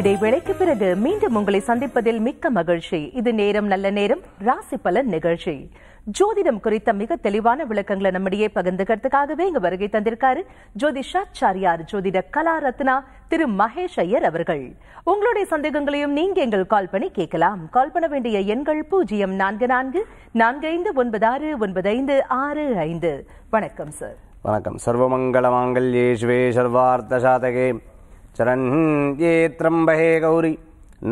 இடைவேளைக்கு பிறகு மீண்டும் உங்களை சந்திப்பதில் மிக்க மகிழ்ச்சி இது நேரம் நல்ல நேரம் ராசி பலன் நிகழ்ச்சி ஜோதிடம் குறித்த மிக தெளிவான விளக்கங்களை நம்மிடையே பகிர்ந்துகிறதுக்காகவே இங்கு வருகை தந்திருக்காரு ஜோதிஷாச்சாரியார் ஜோதிட கலா ரத்னா திரு மகேஷ் ஐயர் அவர்கள் உங்களுடைய சந்தேகங்களையும் நீங்க எங்கள் கால் பண்ணி கேட்கலாம் கால் பண்ண வேண்டிய எண்கள் பூஜ்ஜியம் நான்கு நான்கு நான்கு ஐந்து ஒன்பது ஆறு ஒன்பது ஐந்து ஆறு ஐந்து வணக்கம் சார் வணக்கம் சர்வமங்கல மாங்கல்யே சர்வார்த்த சாதகே சரண்யே திரம்பகே கௌரி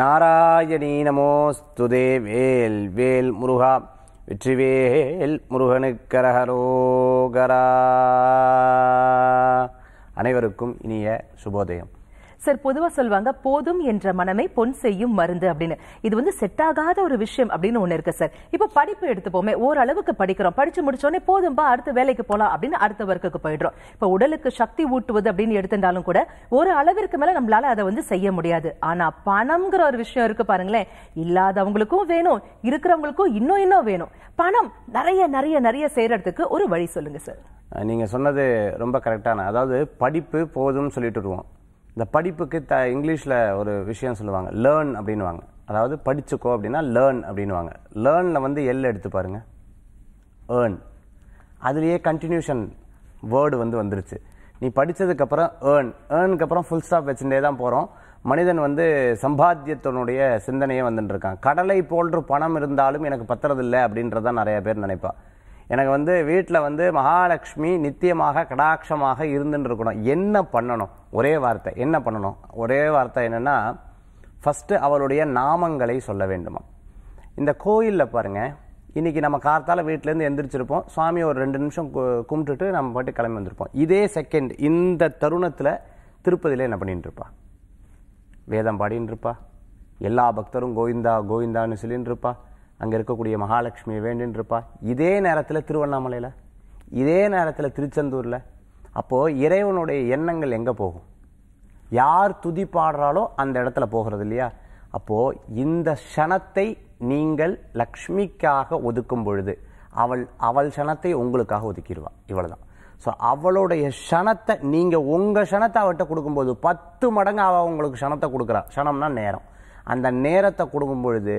நாராயணீ நமோஸ்து வேல் வேல் முருகா வெற்றிவேல் முருகனுக்கரகரோகரா அனைவருக்கும் இனிய சுபோதயம் சார் பொதுவாக சொல்லுவாங்க போதும் என்ற மனமே பொன் செய்யும் மருந்து அப்படின்னு இது வந்து செட் ஆகாத ஒரு விஷயம் அப்படின்னு ஒண்ணு இருக்கு சார் இப்போ படிப்பு எடுத்துப்போமே ஓரளவுக்கு படிக்கிறோம் படிச்சு முடிச்சோடனே போதும்பா அடுத்த வேலைக்கு போகலாம் அப்படின்னு அடுத்த ஒர்க்குக்கு போயிடுறோம் இப்போ உடலுக்கு சக்தி ஊட்டுவது அப்படின்னு எடுத்துட்டாலும் கூட ஒரு அளவிற்கு மேல நம்மளால அதை வந்து செய்ய முடியாது ஆனால் பணம்ங்கிற ஒரு விஷயம் இருக்கு பாருங்களேன் இல்லாதவங்களுக்கும் வேணும் இருக்கிறவங்களுக்கும் இன்னும் இன்னும் வேணும் பணம் நிறைய நிறைய நிறைய செய்யறதுக்கு ஒரு வழி சொல்லுங்க சார் நீங்க சொன்னது ரொம்ப கரெக்டான அதாவது படிப்பு போதும்னு சொல்லிட்டு வருவோம் இந்த படிப்புக்கு த இங்கிலீஷில் ஒரு விஷயம் சொல்லுவாங்க லேர்ன் அப்படின்வாங்க அதாவது படிச்சுக்கோ அப்படின்னா லேர்ன் அப்படின்வாங்க லேர்னில் வந்து எல் எடுத்து பாருங்கள் ஏர்ன் அதுலேயே கண்டினியூஷன் வேர்டு வந்து வந்துருச்சு நீ படித்ததுக்கப்புறம் ஏர்ன் ஏர்னுக்கு அப்புறம் ஃபுல் ஸ்டாப் வச்சுட்டே தான் போகிறோம் மனிதன் வந்து சம்பாத்தியத்தினுடைய சிந்தனையே வந்துட்டுருக்கான் கடலை போன்று பணம் இருந்தாலும் எனக்கு பத்துறதில்லை அப்படின்றதான் நிறைய பேர் நினைப்பா எனக்கு வந்து வீட்டில் வந்து மகாலட்சுமி நித்தியமாக கடாட்சமாக இருந்துன்னு இருக்கணும் என்ன பண்ணணும் ஒரே வார்த்தை என்ன பண்ணணும் ஒரே வார்த்தை என்னென்னா ஃபஸ்ட்டு அவளுடைய நாமங்களை சொல்ல வேண்டுமா இந்த கோயிலில் பாருங்கள் இன்றைக்கி நம்ம கார்த்தால் வீட்டிலேருந்து எந்திரிச்சிருப்போம் சுவாமி ஒரு ரெண்டு நிமிஷம் கும்பிட்டுட்டு நம்ம பாட்டு கிளம்பி வந்திருப்போம் இதே செகண்ட் இந்த தருணத்தில் திருப்பதியில் என்ன பண்ணிட்டு இருப்பா வேதம் பாடின்னு இருப்பா எல்லா பக்தரும் கோவிந்தா கோவிந்தான்னு சொல்லின்னு இருப்பா அங்கே இருக்கக்கூடிய மகாலட்சுமியை வேண்டின்றிருப்பா இதே நேரத்தில் திருவண்ணாமலையில் இதே நேரத்தில் திருச்செந்தூரில் அப்போது இறைவனுடைய எண்ணங்கள் எங்கே போகும் யார் துதி பாடுறாலோ அந்த இடத்துல போகிறது இல்லையா அப்போது இந்த க்ஷணத்தை நீங்கள் லக்ஷ்மிக்காக ஒதுக்கும் பொழுது அவள் அவள் க்ஷணத்தை உங்களுக்காக ஒதுக்கிடுவாள் இவ்வளோதான் ஸோ அவளுடைய க்ஷணத்தை நீங்கள் உங்கள் க்ஷணத்தை அவட்ட கொடுக்கும்போது பத்து மடங்கு அவள் உங்களுக்கு க்ஷணத்தை கொடுக்குறா க்ஷணம்னா நேரம் அந்த நேரத்தை கொடுக்கும் பொழுது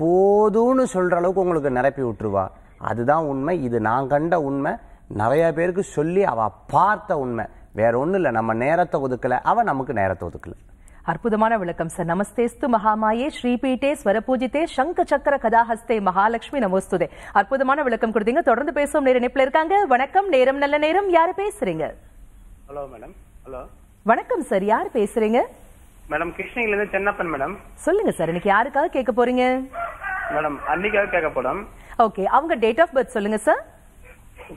போதும்னு சொல்கிற அளவுக்கு உங்களுக்கு நிரப்பி விட்டுருவா அதுதான் உண்மை இது நான் கண்ட உண்மை நிறைய பேருக்கு சொல்லி அவள் பார்த்த உண்மை வேற ஒன்றும் இல்லை நம்ம நேரத்தை ஒதுக்கலை அவள் நமக்கு நேரத்தை ஒதுக்கலை அற்புதமான விளக்கம் சார் நமஸ்தேஸ்து மகாமாயே ஸ்ரீபீட்டே ஸ்வரபூஜித்தே சங்க சக்கர கதாஹஸ்தே மகாலட்சுமி நமோஸ்துதே அற்புதமான விளக்கம் கொடுத்தீங்க தொடர்ந்து பேசும் நேர இணைப்பில் இருக்காங்க வணக்கம் நேரம் நல்ல நேரம் யாரு பேசுறீங்க ஹலோ மேடம் ஹலோ வணக்கம் சார் யார் பேசுறீங்க மேடம் கிருஷ்ணகிரில இருந்து சென்னப்பன் மேடம் சொல்லுங்க சார் இன்னைக்கு யாருக்காக கேட்க போறீங்க மேடம் அன்னிக்காக கேட்க போறோம் ஓகே அவங்க டேட் ஆஃப் பர்த் சொல்லுங்க சார்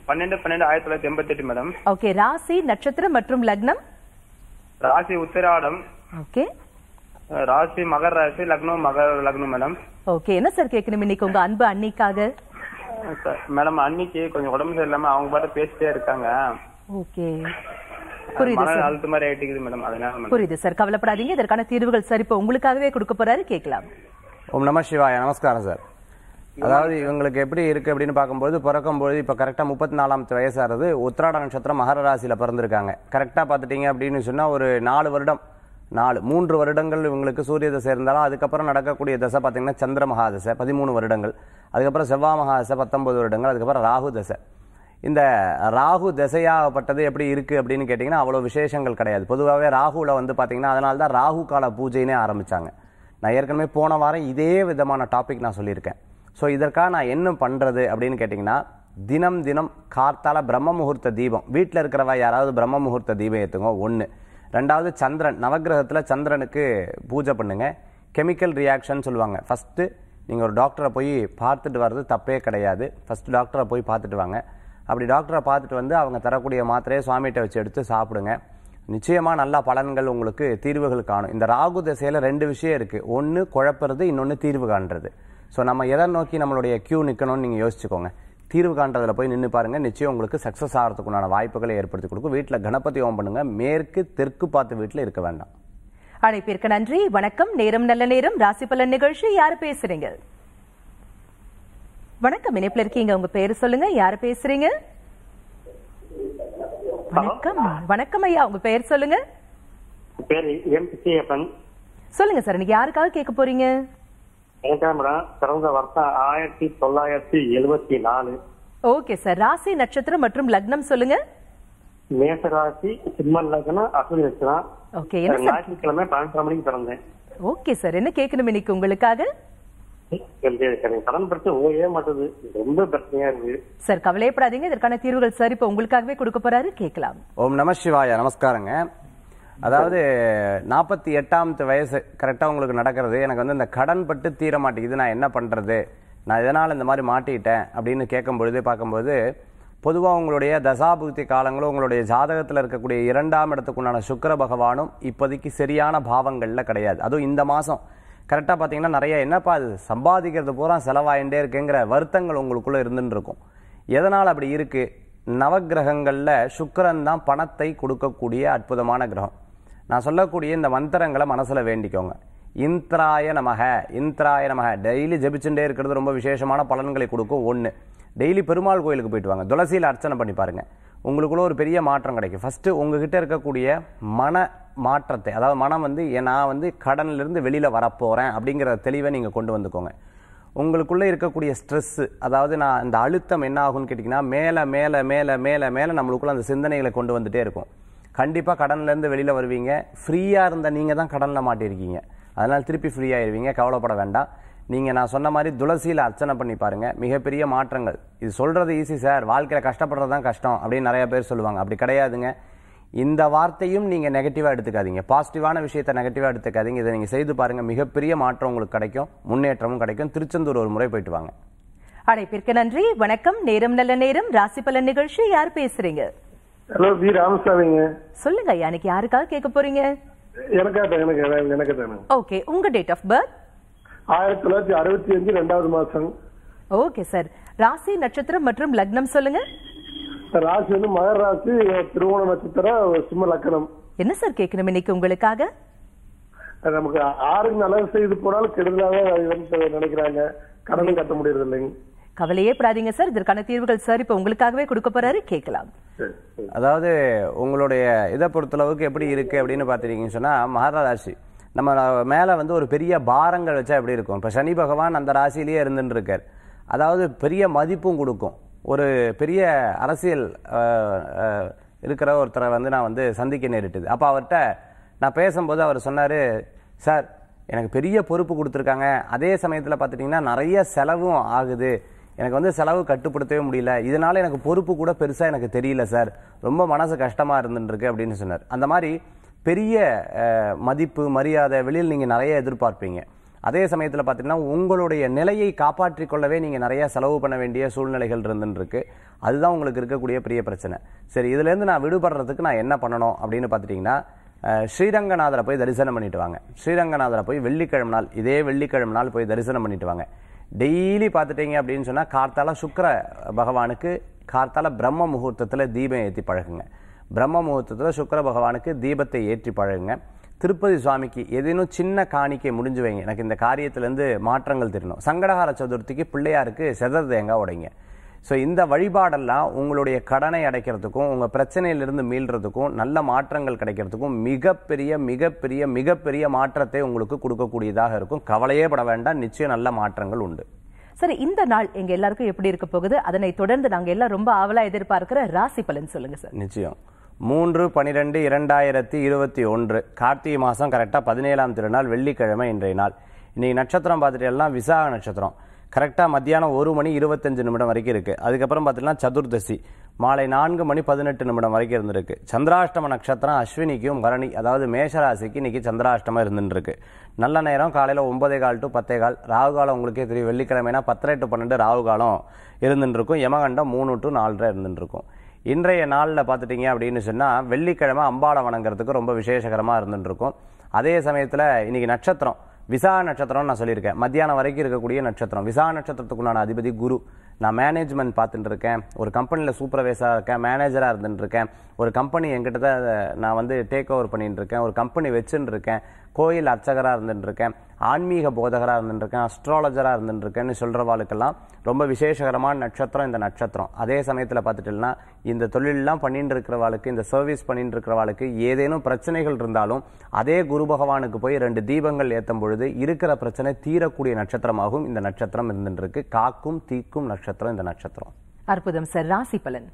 பன்னெண்டு பன்னெண்டு ஆயிரத்தி தொள்ளாயிரத்தி எண்பத்தி எட்டு மேடம் ஓகே ராசி நட்சத்திரம் மற்றும் லக்னம் ராசி உத்திராடம் ஓகே ராசி மகர் ராசி லக்னம் மகர் லக்னம் மேடம் ஓகே என்ன சார் கேட்கணும் இன்னைக்கு உங்க அன்பு அன்னிக்காக மேடம் அன்னிக்கு கொஞ்சம் உடம்பு சரியில்லாம அவங்க பாட்டு பேசிட்டே இருக்காங்க ஓகே புரியுது சார் கவலைப்படாதீங்க இதற்கான தீர்வுகள் சார் இப்போ உங்களுக்காகவே கொடுக்க போறாரு கேட்கலாம் ஓம் நம சிவாய நமஸ்காரம் சார் அதாவது இவங்களுக்கு எப்படி இருக்கு அப்படின்னு பார்க்கும்போது பிறக்கும்போது இப்போ கரெக்டாக முப்பத்தி நாலாமத்து வயசாகிறது உத்திராட நட்சத்திரம் மகர ராசியில் பிறந்திருக்காங்க கரெக்டாக பார்த்துட்டிங்க அப்படின்னு சொன்னால் ஒரு நாலு வருடம் நாலு மூன்று வருடங்கள் இவங்களுக்கு சூரிய தசை இருந்தாலும் அதுக்கப்புறம் நடக்கக்கூடிய தசை பார்த்திங்கன்னா சந்திர மகாதசை பதிமூணு வருடங்கள் அதுக்கப்புறம் செவ்வாய் மகாதசை பத்தொம்பது வருடங்கள் அதுக்கப்புறம் ராகு தசை இந்த ராகு திசையாகப்பட்டது எப்படி இருக்குது அப்படின்னு கேட்டிங்கன்னா அவ்வளோ விசேஷங்கள் கிடையாது பொதுவாகவே ராகுவில் வந்து பார்த்திங்கன்னா அதனால தான் ராகு கால பூஜைன்னே ஆரம்பித்தாங்க நான் ஏற்கனவே போன வாரம் இதே விதமான டாபிக் நான் சொல்லியிருக்கேன் ஸோ இதற்காக நான் என்ன பண்ணுறது அப்படின்னு கேட்டிங்கன்னா தினம் தினம் கார்த்தால பிரம்ம முகூர்த்த தீபம் வீட்டில் இருக்கிறவா யாராவது பிரம்ம முகூர்த்த தீபம் ஏற்றுங்க ஒன்று ரெண்டாவது சந்திரன் நவகிரகத்தில் சந்திரனுக்கு பூஜை பண்ணுங்கள் கெமிக்கல் ரியாக்ஷன் சொல்லுவாங்க ஃபஸ்ட்டு நீங்கள் ஒரு டாக்டரை போய் பார்த்துட்டு வர்றது தப்பே கிடையாது ஃபஸ்ட்டு டாக்டரை போய் பார்த்துட்டு வாங்க அப்படி டாக்டரை பார்த்துட்டு வந்து அவங்க தரக்கூடிய மாத்திரையை சுவாமிகிட்ட வச்சு எடுத்து சாப்பிடுங்க நிச்சயமாக நல்ல பலன்கள் உங்களுக்கு தீர்வுகள் காணும் இந்த ராகு திசையில் ரெண்டு விஷயம் இருக்குது ஒன்று குழப்புறது இன்னொன்று தீர்வு காண்றது ஸோ நம்ம எதை நோக்கி நம்மளுடைய க்யூ நிற்கணும்னு நீங்கள் யோசிச்சுக்கோங்க தீர்வு காண்றதில் போய் நின்று பாருங்கள் நிச்சயம் உங்களுக்கு சக்ஸஸ் ஆகிறதுக்குண்டான வாய்ப்புகளை ஏற்படுத்தி கொடுக்கும் வீட்டில் கணபதி ஓம் பண்ணுங்கள் மேற்கு தெற்கு பார்த்து வீட்டில் இருக்க வேண்டாம் அழைப்பிற்கு நன்றி வணக்கம் நேரம் நல்ல நேரம் ராசி பலன் நிகழ்ச்சி யார் பேசுறீங்க வணக்கம் இணைப்புல இருக்கீங்க உங்க பேரு சொல்லுங்க யாரு பேசுறீங்க வணக்கம் வணக்கம் ஐயா உங்க பேர் சொல்லுங்க சொல்லுங்க சார் நீங்க யாருக்காக கேட்க போறீங்க ஆயிரத்தி தொள்ளாயிரத்தி நாலு ஓகே சார் ராசி நட்சத்திரம் மற்றும் லக்னம் சொல்லுங்க ராசி சிம்மன் ஞாயிற்றுக்கிழமை ஓகே சார் என்ன கேட்கணும் இன்னைக்கு உங்களுக்காக கடன் பிரச்சனை ஓயவே சார் கவலையப்படாதீங்க இதற்கான தீர்வுகள் சார் இப்ப உங்களுக்காகவே கொடுக்க போறாரு கேட்கலாம் ஓம் நம சிவாய நமஸ்காரங்க அதாவது நாற்பத்தி எட்டாமத்து வயசு கரெக்டாக உங்களுக்கு நடக்கிறது எனக்கு வந்து இந்த கடன் பட்டு தீர மாட்டேங்குது நான் என்ன பண்ணுறது நான் இதனால் இந்த மாதிரி மாட்டிக்கிட்டேன் அப்படின்னு கேட்கும் பொழுது பார்க்கும்போது பொதுவாக உங்களுடைய தசாபுக்தி காலங்களும் உங்களுடைய ஜாதகத்தில் இருக்கக்கூடிய இரண்டாம் இடத்துக்குண்டான சுக்கர பகவானும் இப்போதைக்கு சரியான பாவங்களில் கிடையாது அதுவும் இந்த மாதம் கரெக்டாக பார்த்தீங்கன்னா நிறைய என்னப்பா அது சம்பாதிக்கிறது பூரா செலவாயிண்டே இருக்குங்கிற வருத்தங்கள் உங்களுக்குள்ளே இருந்துருக்கும் எதனால் அப்படி இருக்குது நவகிரகங்களில் சுக்கரன் தான் பணத்தை கொடுக்கக்கூடிய அற்புதமான கிரகம் நான் சொல்லக்கூடிய இந்த மந்திரங்களை மனசில் வேண்டிக்கோங்க இந்திராய நமக இந்திராய நமக டெய்லி ஜபிச்சுட்டே இருக்கிறது ரொம்ப விசேஷமான பலன்களை கொடுக்கும் ஒன்று டெய்லி பெருமாள் கோயிலுக்கு போயிட்டு வாங்க துளசியில் அர்ச்சனை பண்ணி பாருங்கள் உங்களுக்குள்ள ஒரு பெரிய மாற்றம் கிடைக்கும் ஃபஸ்ட்டு உங்ககிட்ட இருக்கக்கூடிய மன மாற்றத்தை அதாவது மனம் வந்து நான் வந்து கடன்லேருந்து வெளியில் வரப்போகிறேன் அப்படிங்கிற தெளிவை நீங்கள் கொண்டு வந்துக்கோங்க உங்களுக்குள்ளே இருக்கக்கூடிய ஸ்ட்ரெஸ்ஸு அதாவது நான் இந்த அழுத்தம் என்ன ஆகும்னு கேட்டிங்கன்னா மேலே மேலே மேலே மேலே மேலே நம்மளுக்குள்ளே அந்த சிந்தனைகளை கொண்டு வந்துகிட்டே இருக்கும் கண்டிப்பாக கடன்லேருந்து வெளியில் வருவீங்க ஃப்ரீயாக இருந்த நீங்கள் தான் கடனில் மாட்டியிருக்கீங்க அதனால் திருப்பி ஃப்ரீயாகிடுவீங்க கவலைப்பட வேண்டாம் நீங்கள் நான் சொன்ன மாதிரி துளசியில் அர்ச்சனை பண்ணி பாருங்கள் மிகப்பெரிய மாற்றங்கள் இது சொல்கிறது ஈஸி சார் வாழ்க்கையில் கஷ்டப்படுறது தான் கஷ்டம் அப்படின்னு நிறையா பேர் சொல்லுவாங்க அப்படி கிடையாதுங்க இந்த வார்த்தையும் நீங்கள் நெகட்டிவாக எடுத்துக்காதீங்க பாசிட்டிவான விஷயத்தை நெகட்டிவாக எடுத்துக்காதீங்க இதை நீங்கள் செய்து பாருங்கள் மிகப்பெரிய மாற்றம் உங்களுக்கு கிடைக்கும் முன்னேற்றமும் கிடைக்கும் திருச்செந்தூர் ஒரு முறை போயிட்டு வாங்க அழைப்பிற்கு நன்றி வணக்கம் நேரம் நல்ல நேரம் ராசி பலன் நிகழ்ச்சி யார் பேசுறீங்க ஹலோ வி ராமசாமிங்க சொல்லுங்க எனக்கு யாருக்காக கேட்க போறீங்க எனக்கு எனக்கு ஓகே உங்க டேட் ஆஃப் பர்த் ஆயிரத்தி தொள்ளாயிரத்தி அறுபத்தி அஞ்சு ரெண்டாவது மாசம் ஓகே சார் ராசி நட்சத்திரம் மற்றும் லக்னம் சொல்லுங்க ராசி வந்து மகர ராசி திருவோண நட்சத்திரம் சிம்ம லக்கணம் என்ன சார் கேட்கணும் இன்னைக்கு உங்களுக்காக நமக்கு ஆறு நல்லது செய்து போனாலும் கெடுதலாக நினைக்கிறாங்க கடனும் கட்ட முடியறது இல்லைங்க கவலையே படாதீங்க சார் இதற்கான தீர்வுகள் சார் இப்ப உங்களுக்காகவே கொடுக்க போறாரு கேட்கலாம் அதாவது உங்களுடைய இதை பொறுத்தளவுக்கு எப்படி இருக்கு அப்படின்னு பாத்துட்டீங்கன்னு சொன்னா ராசி நம்ம மேலே வந்து ஒரு பெரிய பாரங்கள் வச்சா எப்படி இருக்கும் இப்போ சனி பகவான் அந்த ராசியிலேயே இருந்துருக்கார் அதாவது பெரிய மதிப்பும் கொடுக்கும் ஒரு பெரிய அரசியல் இருக்கிற ஒருத்தரை வந்து நான் வந்து சந்திக்க நேரிட்டுது அப்போ அவர்கிட்ட நான் பேசும்போது அவர் சொன்னார் சார் எனக்கு பெரிய பொறுப்பு கொடுத்துருக்காங்க அதே சமயத்தில் பார்த்துட்டிங்கன்னா நிறைய செலவும் ஆகுது எனக்கு வந்து செலவு கட்டுப்படுத்தவே முடியல இதனால் எனக்கு பொறுப்பு கூட பெருசாக எனக்கு தெரியல சார் ரொம்ப மனசு கஷ்டமாக இருந்துருக்கு அப்படின்னு சொன்னார் அந்த மாதிரி பெரிய மதிப்பு மரியாதை வெளியில் நீங்கள் நிறைய எதிர்பார்ப்பீங்க அதே சமயத்தில் பார்த்தீங்கன்னா உங்களுடைய நிலையை கொள்ளவே நீங்கள் நிறையா செலவு பண்ண வேண்டிய சூழ்நிலைகள் இருந்துருக்கு அதுதான் உங்களுக்கு இருக்கக்கூடிய பெரிய பிரச்சனை சரி இதுலேருந்து நான் விடுபடுறதுக்கு நான் என்ன பண்ணணும் அப்படின்னு பார்த்துட்டிங்கன்னா ஸ்ரீரங்கநாதரை போய் தரிசனம் பண்ணிட்டு வாங்க ஸ்ரீரங்கநாதரை போய் வெள்ளிக்கிழமை நாள் இதே வெள்ளிக்கிழமை நாள் போய் தரிசனம் பண்ணிட்டு வாங்க டெய்லி பார்த்துட்டீங்க அப்படின்னு சொன்னால் கார்த்தால சுக்கர பகவானுக்கு கார்த்தால பிரம்ம முகூர்த்தத்தில் தீபம் ஏற்றி பழகுங்க பிரம்ம முகூர்த்தத்தில் சுக்கர பகவானுக்கு தீபத்தை ஏற்றி பழகுங்க திருப்பதி சுவாமிக்கு ஏதேனும் சின்ன காணிக்கை முடிஞ்சு வைங்க எனக்கு இந்த காரியத்திலேருந்து மாற்றங்கள் தெரியணும் சங்கடகார சதுர்த்திக்கு பிள்ளையாருக்கு செதர் தேங்காய் உடைங்க ஸோ இந்த வழிபாடெல்லாம் உங்களுடைய கடனை அடைக்கிறதுக்கும் உங்கள் பிரச்சனையிலிருந்து மீள்றதுக்கும் நல்ல மாற்றங்கள் கிடைக்கிறதுக்கும் மிகப்பெரிய மிகப்பெரிய மிகப்பெரிய மாற்றத்தை உங்களுக்கு கொடுக்கக்கூடியதாக இருக்கும் கவலையே பட வேண்டாம் நிச்சயம் நல்ல மாற்றங்கள் உண்டு சரி இந்த நாள் எங்க எல்லாருக்கும் எப்படி இருக்க போகுது அதனை தொடர்ந்து நாங்க எல்லாம் ரொம்ப ஆவலா எதிர்பார்க்கிற ராசி பலன் சொல்லுங்க சார் நிச்சயம் மூன்று பனிரெண்டு இரண்டாயிரத்தி இருபத்தி ஒன்று கார்த்திகை மாதம் கரெக்டாக பதினேழாம் திருநாள் வெள்ளிக்கிழமை இன்றைய நாள் இன்றைக்கி நட்சத்திரம் பார்த்துட்டு எல்லாம் விசாக நட்சத்திரம் கரெக்டாக மத்தியானம் ஒரு மணி இருபத்தஞ்சு நிமிடம் வரைக்கும் இருக்குது அதுக்கப்புறம் பார்த்தீங்கன்னா சதுர்தசி மாலை நான்கு மணி பதினெட்டு நிமிடம் வரைக்கும் இருந்திருக்கு சந்திராஷ்டம நட்சத்திரம் அஸ்வினிக்கும் பரணி அதாவது மேஷராசிக்கு இன்றைக்கி சந்திராஷ்டமம் இருந்துருக்கு நல்ல நேரம் காலையில் ஒன்பதே கால் டு பத்தே கால் ராகு காலம் உங்களுக்கே தெரியும் வெள்ளிக்கிழமைனா பத்தரை டு பன்னெண்டு ராகு காலம் இருந்துருக்கும் யமகண்டம் மூணு டு நாலரை இருந்துட்டுருக்கும் இன்றைய நாளில் பார்த்துட்டீங்க அப்படின்னு சொன்னால் வெள்ளிக்கிழமை அம்பாலை வணங்குறதுக்கு ரொம்ப விசேஷகரமாக இருந்துட்டுருக்கும் அதே சமயத்தில் இன்றைக்கி நட்சத்திரம் விசா நட்சத்திரம்னு நான் சொல்லியிருக்கேன் மத்தியானம் வரைக்கும் இருக்கக்கூடிய நட்சத்திரம் விசா நட்சத்திரத்துக்குண்டான அதிபதி குரு நான் மேனேஜ்மெண்ட் பார்த்துட்டு இருக்கேன் ஒரு கம்பெனியில் சூப்பர்வைஸராக இருக்கேன் மேனேஜராக இருந்துட்டு இருக்கேன் ஒரு கம்பெனி என்கிட்ட தான் நான் வந்து டேக் ஓவர் பண்ணிட்டு இருக்கேன் ஒரு கம்பெனி வச்சுட்டு இருக்கேன் கோயில் அர்ச்சகராக இருந்துட்டு இருக்கேன் ஆன்மீக போதகராக இருந்துட்டு இருக்கேன் அஸ்ட்ராலஜராக இருந்துட்டு இருக்கேன்னு சொல்கிறவாளுக்கெல்லாம் ரொம்ப விசேஷகரமான நட்சத்திரம் இந்த நட்சத்திரம் அதே சமயத்தில் பார்த்துட்டோம்னா இந்த தொழிலெலாம் பண்ணிட்டு இருக்கிறவாளுக்கு இந்த சர்வீஸ் பண்ணிட்டு இருக்கிறவாளுக்கு ஏதேனும் பிரச்சனைகள் இருந்தாலும் அதே குரு பகவானுக்கு போய் ரெண்டு தீபங்கள் ஏற்றும் பொழுது இருக்கிற பிரச்சனை தீரக்கூடிய நட்சத்திரமாகவும் இந்த நட்சத்திரம் இருந்துட்டு இருக்கு காக்கும் தீக்கும் நட்சத்திரம் நட்சத்திரம் இந்த நட்சத்திரம் அற்புதம் சார் ராசி பலன்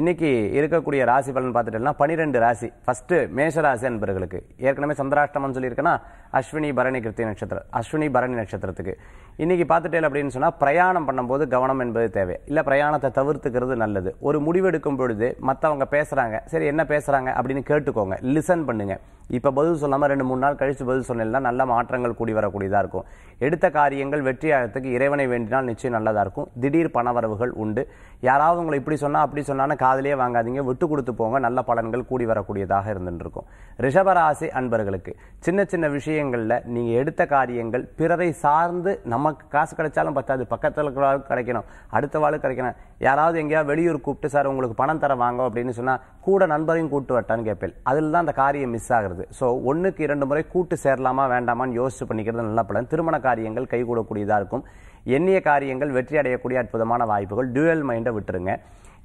இன்னைக்கு இருக்கக்கூடிய ராசி பலன் பார்த்துட்டோம்னா பனிரெண்டு ராசி ஃபர்ஸ்ட் மேஷ ராசி என்பவர்களுக்கு ஏற்கனவே சந்திராஷ்டமம் சொல்லியிருக்கேன்னா அஸ்வினி பரணி கிருத்தி நட்சத்திரம் அஸ்வினி பரணி நட்சத்திரத்துக்கு இன்றைக்கி பார்த்துட்டே அப்படின்னு சொன்னால் பிரயாணம் பண்ணும்போது கவனம் என்பது தேவை இல்லை பிரயாணத்தை தவிர்த்துக்கிறது நல்லது ஒரு முடிவெடுக்கும் பொழுது மற்றவங்க பேசுகிறாங்க சரி என்ன பேசுகிறாங்க அப்படின்னு கேட்டுக்கோங்க லிசன் பண்ணுங்கள் இப்போ பதில் சொல்லாமல் ரெண்டு மூணு நாள் கழித்து பதில் சொன்னீங்கன்னா நல்ல மாற்றங்கள் கூடி வரக்கூடியதாக இருக்கும் எடுத்த காரியங்கள் வெற்றி இறைவனை வேண்டினால் நிச்சயம் நல்லதாக இருக்கும் திடீர் பணவரவுகள் உண்டு யாராவது உங்களை இப்படி சொன்னால் அப்படி சொன்னான்னு காதலே வாங்காதீங்க விட்டு கொடுத்து போங்க நல்ல பலன்கள் கூடி வரக்கூடியதாக இருந்துருக்கும் ரிஷபராசி அன்பர்களுக்கு சின்ன சின்ன விஷயங்களில் நீங்கள் எடுத்த காரியங்கள் பிறரை சார்ந்து நம்ம நமக்கு காசு கிடைச்சாலும் பத்தாது பக்கத்தில் இருக்கிறவாளுக்கு கிடைக்கணும் அடுத்த ஆளுக்கு கிடைக்கணும் யாராவது எங்கேயாவது வெளியூர் கூப்பிட்டு சார் உங்களுக்கு பணம் தர வாங்க அப்படின்னு சொன்னால் கூட நண்பரையும் கூட்டு வரட்டான்னு கேட்பேன் அதில் தான் அந்த காரியம் மிஸ் ஆகுறது ஸோ ஒன்றுக்கு இரண்டு முறை கூட்டு சேரலாமா வேண்டாமான்னு யோசிச்சு பண்ணிக்கிறது நல்ல பலன் திருமண காரியங்கள் கைகூடக்கூடியதாக இருக்கும் எண்ணிய காரியங்கள் வெற்றி அடையக்கூடிய அற்புதமான வாய்ப்புகள் டியூயல் மைண்டை விட்டுருங்க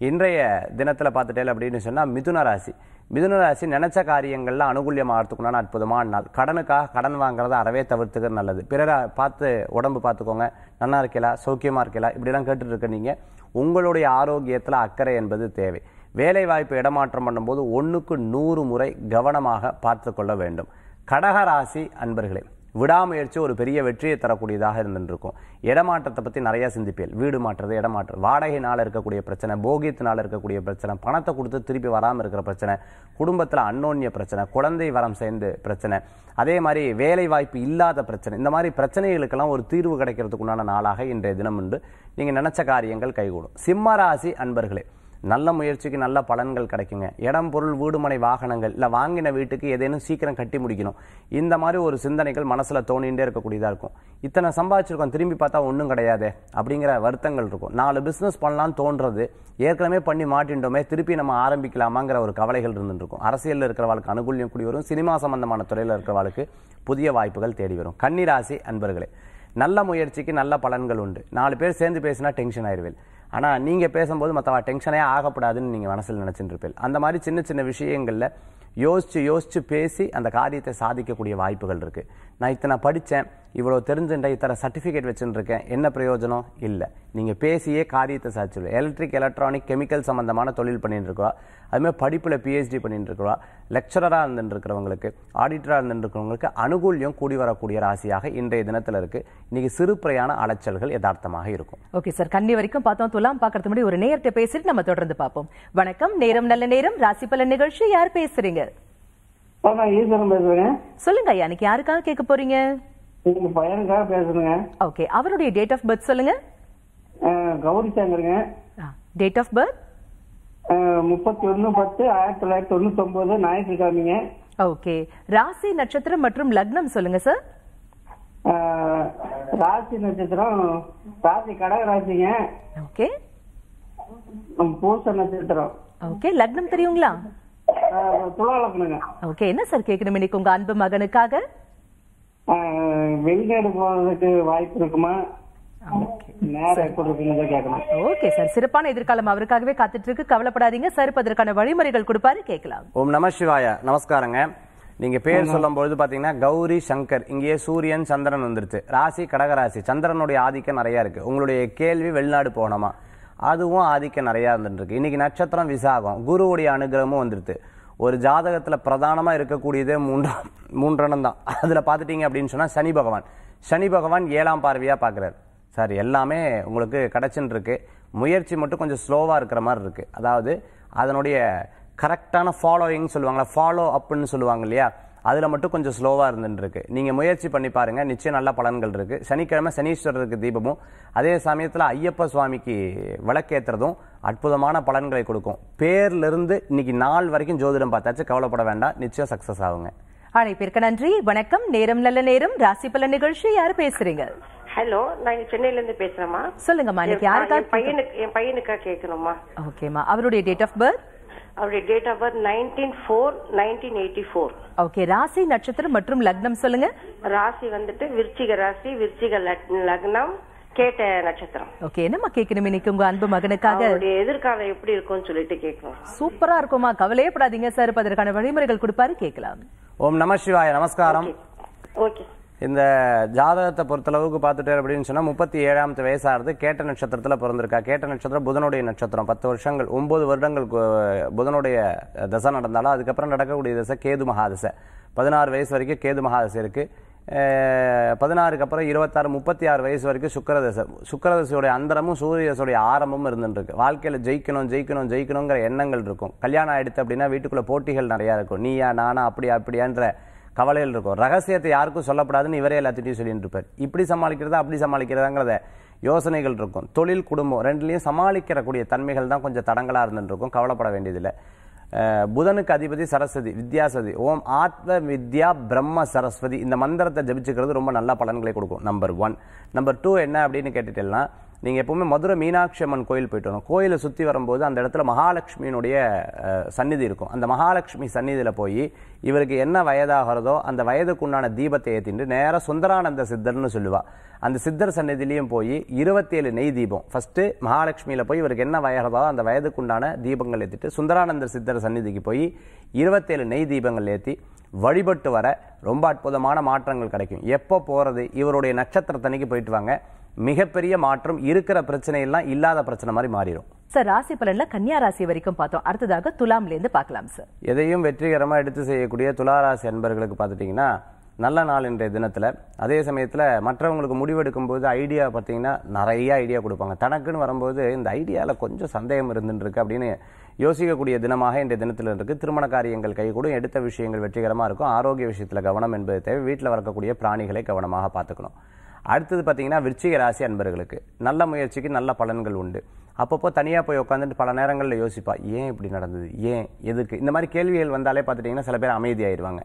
இன்றைய தினத்தில் பார்த்துட்டேன் அப்படின்னு சொன்னால் மிதுன ராசி மிதுன ராசி நினைச்ச காரியங்களில் அனுகூல்யமாகறதுக்குண்டான அற்புதமான நாள் கடனுக்காக கடன் வாங்குறத அறவே தவிர்த்துக்கிறது நல்லது பிறரை பார்த்து உடம்பு பார்த்துக்கோங்க நல்லா இருக்கலா சௌக்கியமாக இருக்கலா இப்படிலாம் கேட்டுட்டு நீங்கள் உங்களுடைய ஆரோக்கியத்தில் அக்கறை என்பது தேவை வேலை வாய்ப்பு இடமாற்றம் பண்ணும்போது ஒன்றுக்கு நூறு முறை கவனமாக பார்த்து கொள்ள வேண்டும் கடகராசி அன்பர்களே விடாமுயற்சி ஒரு பெரிய வெற்றியை தரக்கூடியதாக இருந்துருக்கும் இடமாற்றத்தை பற்றி நிறையா சிந்திப்பியல் வீடு மாற்றுறது இடமாற்று வாடகைனால் இருக்கக்கூடிய பிரச்சனை போகியத்தினால் இருக்கக்கூடிய பிரச்சனை பணத்தை கொடுத்து திருப்பி வராமல் இருக்கிற பிரச்சனை குடும்பத்தில் அன்னோன்ய பிரச்சனை குழந்தை வரம் சேர்ந்து பிரச்சனை அதே மாதிரி வேலை வாய்ப்பு இல்லாத பிரச்சனை இந்த மாதிரி பிரச்சனைகளுக்கெல்லாம் ஒரு தீர்வு கிடைக்கிறதுக்குண்டான நாளாக இன்றைய தினம் உண்டு நீங்கள் நினச்ச காரியங்கள் கைகூடும் சிம்மராசி ராசி அன்பர்களே நல்ல முயற்சிக்கு நல்ல பலன்கள் கிடைக்குங்க இடம் பொருள் வீடுமனை வாகனங்கள் இல்லை வாங்கின வீட்டுக்கு எதேனும் சீக்கிரம் கட்டி முடிக்கணும் இந்த மாதிரி ஒரு சிந்தனைகள் மனசில் தோணிகிட்டே இருக்கக்கூடியதாக இருக்கும் இத்தனை சம்பாதிச்சிருக்கோம் திரும்பி பார்த்தா ஒன்றும் கிடையாது அப்படிங்கிற வருத்தங்கள் இருக்கும் நாலு பிஸ்னஸ் பண்ணலாம்னு தோன்றது ஏற்கனவே பண்ணி மாட்டின்றோமே திருப்பி நம்ம ஆரம்பிக்கலாமாங்கிற ஒரு கவலைகள் இருந்துருக்கும் அரசியலில் இருக்கிறவளுக்கு அனுகூலியம் கூடி வரும் சினிமா சம்பந்தமான துறையில் இருக்கிறவளுக்கு புதிய வாய்ப்புகள் தேடி வரும் கன்னிராசி அன்பர்களே நல்ல முயற்சிக்கு நல்ல பலன்கள் உண்டு நாலு பேர் சேர்ந்து பேசினா டென்ஷன் ஆயிடுவேன் ஆனால் நீங்கள் பேசும்போது மற்றவா டென்ஷனே ஆகப்படாதுன்னு நீங்கள் மனசில் நினச்சிட்டு இருப்பேன் அந்த மாதிரி சின்ன சின்ன விஷயங்களில் யோசித்து யோசித்து பேசி அந்த காரியத்தை சாதிக்கக்கூடிய வாய்ப்புகள் இருக்குது நான் இத்தனை படித்தேன் இவ்வளோ தெரிஞ்சுட்டேன் இத்தனை சர்டிஃபிகேட் வச்சுருக்கேன் என்ன பிரயோஜனம் இல்லை நீங்கள் பேசியே காரியத்தை சாதிச்சுடும் எலக்ட்ரிக் எலக்ட்ரானிக் கெமிக்கல் சம்மந்தமான தொழில் பண்ணிட்டு இருக்கிறோம் அதுமாதிரி படிப்பில் பிஹெச்டி பண்ணிட்டு இருக்கிறோம் லெக்சரராக இருந்துருக்கிறவங்களுக்கு ஆடிட்டராக இருந்துருக்கிறவங்களுக்கு அனுகூல்யம் கூடி வரக்கூடிய ராசியாக இன்றைய தினத்தில் இருக்குது இன்றைக்கி சிறு அலைச்சல்கள் யதார்த்தமாக இருக்கும் ஓகே சார் கண்ணி வரைக்கும் பார்த்தோம் துலாம் பார்க்கறது முன்னாடி ஒரு நேரத்தை பேசிட்டு நம்ம தொடர்ந்து பார்ப்போம் வணக்கம் நேரம் நல்ல நேரம் ராசி பல நிகழ்ச்சி யார் பேசுறீங்க சொல்லுங்க ஐயா இன்னைக்கு யாருக்காக கேட்க போறீங்க உங்க பையனுக்காக பேசுறேங்க ஓகே அவருடைய டேட் ஆஃப் பர்த் சொல்லுங்க கௌரி சங்கருங்க டேட் ஆஃப் பர்த் முப்பத்தி ஒன்னு பத்து ஆயிரத்தி தொள்ளாயிரத்தி தொண்ணூத்தி ஒன்பது ஞாயிற்றுக்கிழமைங்க ஓகே ராசி நட்சத்திரம் மற்றும் லக்னம் சொல்லுங்க சார் ராசி நட்சத்திரம் ராசி கடக ராசிங்க ஓகே பூச நட்சத்திரம் ஓகே லக்னம் தெரியுங்களா துளாலப்பனுங்க ஓகே என்ன சார் கேட்கணும் இன்னைக்கு உங்க அன்பு மகனுக்காக வெளிநாடு போறதுக்கு வாய்ப்பு இருக்குமா ஓகே சார் சிறப்பான எதிர்காலம் அவருக்காகவே காத்துட்டு இருக்கு கவலைப்படாதீங்க சார் அதற்கான வழிமுறைகள் கொடுப்பாரு கேட்கலாம் ஓம் நம சிவாய நமஸ்காரங்க நீங்க பேர் சொல்லும் பொழுது பாத்தீங்கன்னா கௌரி சங்கர் இங்கேயே சூரியன் சந்திரன் வந்துருச்சு ராசி கடகராசி சந்திரனுடைய ஆதிக்கம் நிறைய இருக்கு உங்களுடைய கேள்வி வெளிநாடு போனோமா அதுவும் ஆதிக்கம் நிறையா இருந்துருக்கு இன்னைக்கு நட்சத்திரம் விசாகம் குருவுடைய அனுகிரகமும் வந்துருது ஒரு ஜாதகத்தில் பிரதானமாக இருக்கக்கூடியதே மூன்றாம் மூன்றனம் தான் அதில் பார்த்துட்டீங்க அப்படின்னு சொன்னால் சனி பகவான் சனி பகவான் ஏழாம் பார்வையாக பார்க்குறாரு சார் எல்லாமே உங்களுக்கு கிடச்சின்னு முயற்சி மட்டும் கொஞ்சம் ஸ்லோவாக இருக்கிற மாதிரி இருக்குது அதாவது அதனுடைய கரெக்டான ஃபாலோயிங் சொல்லுவாங்களா ஃபாலோ அப்புன்னு சொல்லுவாங்க இல்லையா அதில் மட்டும் கொஞ்சம் ஸ்லோவாக இருந்துருக்கு நீங்கள் முயற்சி பண்ணி பாருங்கள் நிச்சயம் நல்ல பலன்கள் இருக்குது சனிக்கிழமை சனீஸ்வரருக்கு தீபமும் அதே சமயத்தில் ஐயப்ப சுவாமிக்கு விளக்கேற்றுறதும் அற்புதமான பலன்களை கொடுக்கும் பேர்லேருந்து இன்னைக்கு நாள் வரைக்கும் ஜோதிடம் பார்த்தாச்சு கவலைப்பட வேண்டாம் நிச்சயம் சக்ஸஸ் ஆகுங்க அழைப்பிற்கு நன்றி வணக்கம் நேரம் நல்ல நேரம் ராசி பல நிகழ்ச்சி யார் பேசுறீங்க ஹலோ நான் சென்னையில இருந்து பேசுறேம்மா சொல்லுங்கம்மா யாருக்கா பையனுக்கு என் பையனுக்கா கேட்கணும்மா ஓகேம்மா அவருடைய டேட் ஆஃப் பர்த் அவருடைய date of birth nineteen four nineteen eighty four okay ராசி நட்சத்திரம் மற்றும் லக்னம் சொல்லுங்க ராசி வந்துட்டு விருச்சிக ராசி விருச்சிக லக்னம் கேட்ட நட்சத்திரம் ஓகே என்னம்மா கேட்கணும் இன்னைக்கு உங்க அன்பு மகனுக்காக எதிர்காலம் எப்படி இருக்கும்னு சொல்லிட்டு கேட்கணும் சூப்பரா இருக்குமா கவலையே படாதீங்க சார் அதற்கான வழிமுறைகள் கொடுப்பாரு கேட்கலாம் ஓம் நம சிவாய நமஸ்காரம் ஓகே இந்த ஜாதகத்தை பொறுத்தளவுக்கு பார்த்துட்டு அப்படின்னு சொன்னால் முப்பத்தி ஏழாமத்து வயசாகிறது கேட்ட நட்சத்திரத்தில் பிறந்திருக்கா கேட்ட நட்சத்திரம் புதனுடைய நட்சத்திரம் பத்து வருஷங்கள் ஒம்பது வருடங்கள் புதனுடைய தசை நடந்தாலும் அதுக்கப்புறம் நடக்கக்கூடிய தசை கேது மகாதசை பதினாறு வயசு வரைக்கும் கேது மகாதசை இருக்குது பதினாறுக்கு அப்புறம் இருபத்தாறு முப்பத்தி ஆறு வயசு வரைக்கும் சுக்கரதசை சுக்கரதசையுடைய அந்தரமும் சூரியதசையுடைய ஆரம்பமும் இருந்துருக்கு வாழ்க்கையில் ஜெயிக்கணும் ஜெயிக்கணும் ஜெயிக்கணுங்கிற எண்ணங்கள் இருக்கும் கல்யாணம் ஆகிடுத்து அப்படின்னா வீட்டுக்குள்ளே போட்டிகள் நிறையா இருக்கும் நீயா நானா அப்படியா அப்படியான்ற கவலையில் இருக்கும் ரகசியத்தை யாருக்கும் சொல்லப்படாதுன்னு இவரே எல்லாத்திட்டையும் சொல்லிட்டு இருப்பார் இப்படி சமாளிக்கிறதா அப்படி சமாளிக்கிறதாங்கிறத யோசனைகள் இருக்கும் தொழில் குடும்பம் ரெண்டுலேயும் சமாளிக்கிறக்கூடிய தன்மைகள் தான் கொஞ்சம் தடங்களாக இருந்துருக்கும் கவலைப்பட வேண்டியதில்லை புதனுக்கு அதிபதி சரஸ்வதி வித்யாசதி ஓம் ஆத்ம வித்யா பிரம்ம சரஸ்வதி இந்த மந்திரத்தை ஜபிச்சுக்கிறது ரொம்ப நல்ல பலன்களை கொடுக்கும் நம்பர் ஒன் நம்பர் டூ என்ன அப்படின்னு கேட்டுட்டேன்னா நீங்கள் எப்போவுமே மதுரை மீனாட்சி அம்மன் கோயில் போயிட்டு வரோம் கோயிலை சுற்றி வரும்போது அந்த இடத்துல மகாலட்சுமியினுடைய சந்நிதி இருக்கும் அந்த மகாலட்சுமி சந்நிதியில் போய் இவருக்கு என்ன வயதாகிறதோ அந்த வயதுக்குண்டான தீபத்தை ஏற்றிட்டு நேராக சுந்தரானந்த சித்தர்னு சொல்லுவாள் அந்த சித்தர் சந்நிதிலையும் போய் இருபத்தேழு நெய் தீபம் ஃபஸ்ட்டு மகாலட்சுமியில் போய் இவருக்கு என்ன வயதோ அந்த வயதுக்குண்டான தீபங்கள் ஏற்றிட்டு சுந்தரானந்த சித்தர் சந்நிதிக்கு போய் இருபத்தேழு நெய் தீபங்கள் ஏற்றி வழிபட்டு வர ரொம்ப அற்புதமான மாற்றங்கள் கிடைக்கும் எப்போ போகிறது இவருடைய நட்சத்திரத்தன்னைக்கு போயிட்டு வாங்க மிகப்பெரிய மாற்றம் இருக்கிற பிரச்சனை எல்லாம் இல்லாத பிரச்சனை மாதிரி மாறிடும் சார் ராசி பலன்ல கன்னியா ராசி வரைக்கும் பார்த்தோம் அடுத்ததாக துலாம்ல இருந்து பார்க்கலாம் சார் எதையும் வெற்றிகரமாக எடுத்து செய்யக்கூடிய துலா ராசி அன்பர்களுக்கு பார்த்துட்டிங்கன்னா நல்ல நாள் இன்றைய தினத்தில் அதே சமயத்தில் மற்றவங்களுக்கு முடிவெடுக்கும் போது ஐடியா பார்த்தீங்கன்னா நிறைய ஐடியா கொடுப்பாங்க தனக்குன்னு வரும்போது இந்த ஐடியாவில் கொஞ்சம் சந்தேகம் இருந்துருக்கு அப்படின்னு யோசிக்கக்கூடிய தினமாக இன்றைய தினத்தில் இருக்குது திருமண காரியங்கள் கைகூடும் எடுத்த விஷயங்கள் வெற்றிகரமாக இருக்கும் ஆரோக்கிய விஷயத்தில் கவனம் என்பது தேவை வீட்டில் வரக்கூடிய பிராணிகளை கவனமாக பார்த்துக்கணும் அடுத்தது பார்த்தீங்கன்னா விருச்சிக ராசி அன்பர்களுக்கு நல்ல முயற்சிக்கு நல்ல பலன்கள் உண்டு அப்பப்போ தனியாக போய் உட்காந்துட்டு பல நேரங்களில் யோசிப்பா ஏன் இப்படி நடந்தது ஏன் எதுக்கு இந்த மாதிரி கேள்விகள் வந்தாலே பார்த்துட்டிங்கன்னா சில பேர் அமைதியாயிருவாங்க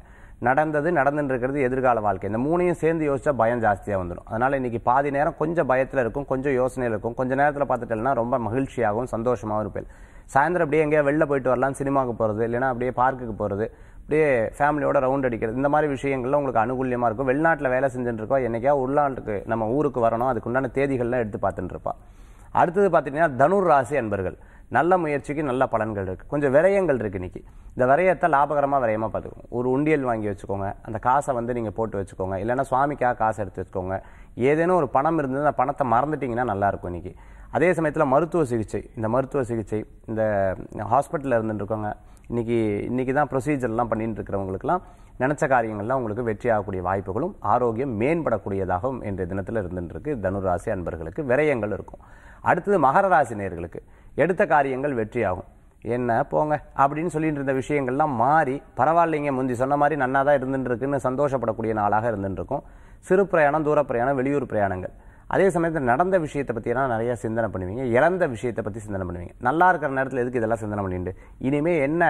நடந்தது நடந்துருக்கிறது எதிர்கால வாழ்க்கை இந்த மூணையும் சேர்ந்து யோசிச்சா பயம் ஜாஸ்தியாக வந்துடும் அதனால் இன்றைக்கி பாதி நேரம் கொஞ்சம் பயத்தில் இருக்கும் கொஞ்சம் யோசனையில் இருக்கும் கொஞ்சம் நேரத்தில் பார்த்துட்டேன்னா ரொம்ப மகிழ்ச்சியாகவும் சந்தோஷமாகவும் இருப்பேன் சாயந்தரம் அப்படியே எங்கேயா வெளில போயிட்டு வரலாம் சினிமாவுக்கு போகிறது இல்லைனா அப்படியே பார்க்குக்கு போகிறது அப்படியே ஃபேமிலியோட ரவுண்ட் அடிக்கிறது இந்த மாதிரி விஷயங்கள்லாம் உங்களுக்கு அனுகூலியமாக இருக்கும் வெளிநாட்டில் வேலை செஞ்சுட்டு இருக்கோம் என்னைக்கா உள்நாட்டுக்கு நம்ம ஊருக்கு வரணும் அதுக்குண்டான தேதிகள்லாம் எடுத்து பார்த்துட்டு இருப்பா அடுத்தது பார்த்தீங்கன்னா தனுர் ராசி அன்பர்கள் நல்ல முயற்சிக்கு நல்ல பலன்கள் இருக்குது கொஞ்சம் விரயங்கள் இருக்குது இன்றைக்கி இந்த விரயத்தை லாபகரமாக விரயமாக பார்த்துக்கோங்க ஒரு உண்டியல் வாங்கி வச்சுக்கோங்க அந்த காசை வந்து நீங்கள் போட்டு வச்சுக்கோங்க இல்லைனா சுவாமிக்காக காசை எடுத்து வச்சுக்கோங்க ஏதேனும் ஒரு பணம் இருந்தது அந்த பணத்தை மறந்துட்டிங்கன்னா நல்லாயிருக்கும் இன்றைக்கி அதே சமயத்தில் மருத்துவ சிகிச்சை இந்த மருத்துவ சிகிச்சை இந்த ஹாஸ்பிட்டலில் இருந்துருக்கோங்க இன்றைக்கி இன்றைக்கி தான் ப்ரொசீஜர்லாம் பண்ணிட்டு இருக்கிறவங்களுக்குலாம் நினச்ச காரியங்கள்லாம் உங்களுக்கு வெற்றி ஆகக்கூடிய வாய்ப்புகளும் ஆரோக்கியம் மேம்படக்கூடியதாகவும் இன்றைய தினத்தில் இருந்துருக்கு தனுராசி அன்பர்களுக்கு விரயங்கள் இருக்கும் அடுத்தது மகர ராசி நேர்களுக்கு எடுத்த காரியங்கள் வெற்றியாகும் என்ன போங்க அப்படின்னு சொல்லிட்டு இருந்த விஷயங்கள்லாம் மாறி பரவாயில்லைங்க முந்தி சொன்ன மாதிரி நன்னாக தான் இருந்துட்டுருக்குன்னு சந்தோஷப்படக்கூடிய நாளாக இருந்துட்டுருக்கும் சிறு பிரயாணம் தூர பிரயாணம் வெளியூர் பிரயாணங்கள் அதே சமயத்தில் நடந்த விஷயத்தை பற்றியெல்லாம் நிறையா சிந்தனை பண்ணுவீங்க இறந்த விஷயத்தை பற்றி சிந்தனை பண்ணுவீங்க நல்லா இருக்கிற நேரத்தில் எதுக்கு இதெல்லாம் சிந்தனை பண்ணிட்டு இனிமேல் என்ன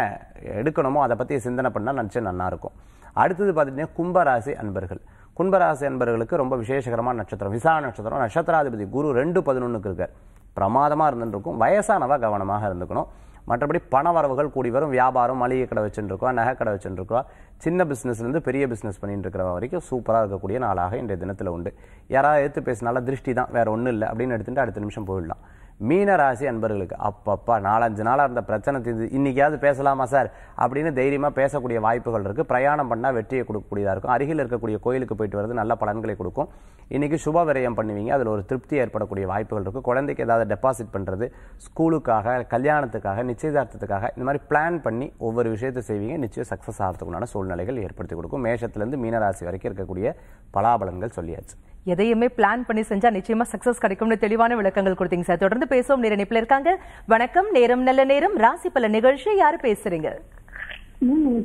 எடுக்கணுமோ அதை பற்றி சிந்தனை பண்ணால் நினச்சா நல்லாயிருக்கும் அடுத்தது பார்த்துட்டிங்கன்னா கும்பராசி அன்பர்கள் கும்பராசி அன்பர்களுக்கு ரொம்ப விசேஷகரமான நட்சத்திரம் விசா நட்சத்திரம் நட்சத்திராதிபதி குரு ரெண்டு பதினொன்றுக்கு இருக்கார் பிரமாதமாக இருந்துருக்கும் வயசானவா கவனமாக இருந்துக்கணும் மற்றபடி பண வரவுகள் கூடி வரும் வியாபாரம் மளிகை கடை வச்சுருக்கோம் நகை கடை வச்சுருக்கோம் சின்ன பிஸ்னஸ்லேருந்து பெரிய பிஸ்னஸ் பண்ணிட்டு இருக்கிற வரைக்கும் சூப்பராக இருக்கக்கூடிய நாளாக இன்றைய தினத்தில் உண்டு யாராவது எடுத்து பேசினாலும் திருஷ்டி தான் வேறு ஒன்றும் இல்லை அப்படின்னு எடுத்துகிட்டு அடுத்த நிமிஷம் போயிடலாம் மீன ராசி அன்பர்களுக்கு அப்பப்பா நாலஞ்சு நாளாக இருந்த பிரச்சனை தீர்ந்து இன்றைக்கியாவது பேசலாமா சார் அப்படின்னு தைரியமாக பேசக்கூடிய வாய்ப்புகள் இருக்குது பிரயாணம் பண்ணால் வெற்றியை கொடுக்கக்கூடியதாக இருக்கும் அருகில் இருக்கக்கூடிய கோயிலுக்கு போயிட்டு வரது நல்ல பலன்களை கொடுக்கும் இன்றைக்கி சுப விரயம் பண்ணுவீங்க அதில் ஒரு திருப்தி ஏற்படக்கூடிய வாய்ப்புகள் இருக்குது குழந்தைக்கு ஏதாவது டெபாசிட் பண்ணுறது ஸ்கூலுக்காக கல்யாணத்துக்காக நிச்சயதார்த்தத்துக்காக இந்த மாதிரி பிளான் பண்ணி ஒவ்வொரு விஷயத்தை செய்வீங்க நிச்சயம் சக்ஸஸ் ஆகிறதுக்குண்டான சூழ்நிலைகள் ஏற்படுத்தி கொடுக்கும் மேஷத்துலேருந்து மீனராசி வரைக்கும் இருக்கக்கூடிய பலாபலன்கள் சொல்லியாச்சு எதையுமே பிளான் பண்ணி செஞ்சா நிச்சயமா சக்சஸ் கிடைக்கும்னு தெளிவான விளக்கங்கள் கொடுத்தீங்க சார் தொடர்ந்து பேசுவோம் நேரம் இப்ப இருக்காங்க வணக்கம் நேரம் நல்ல நேரம் ராசி பல நிகழ்ச்சி யாரு பேசுறீங்க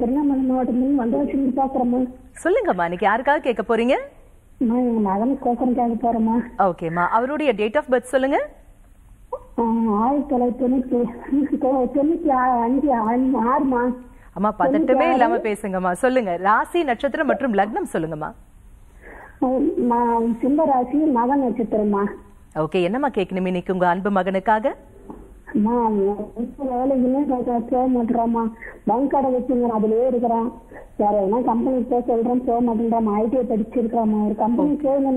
திருவண்ணாமலை சொல்லுங்கம்மா இன்னைக்கு யாருக்காக கேட்க போறீங்க மகனுக்கு போறேம்மா ஓகேம்மா அவருடைய டேட் ஆஃப் பர்த் அஞ்சு அம்மா பேசுங்கம்மா ராசி நட்சத்திரம் மற்றும் லக்னம் சொல்லுங்கம்மா சிம்ப ராசி மகன் நட்சத்திரமா ஓகே என்னம்மா கேட்கணும் இன்னைக்கு உங்க அன்பு மகனுக்காக அம்மா அதுலயே இருக்கிறான் எதனா சொல்றேன் ஒரு கம்பெனி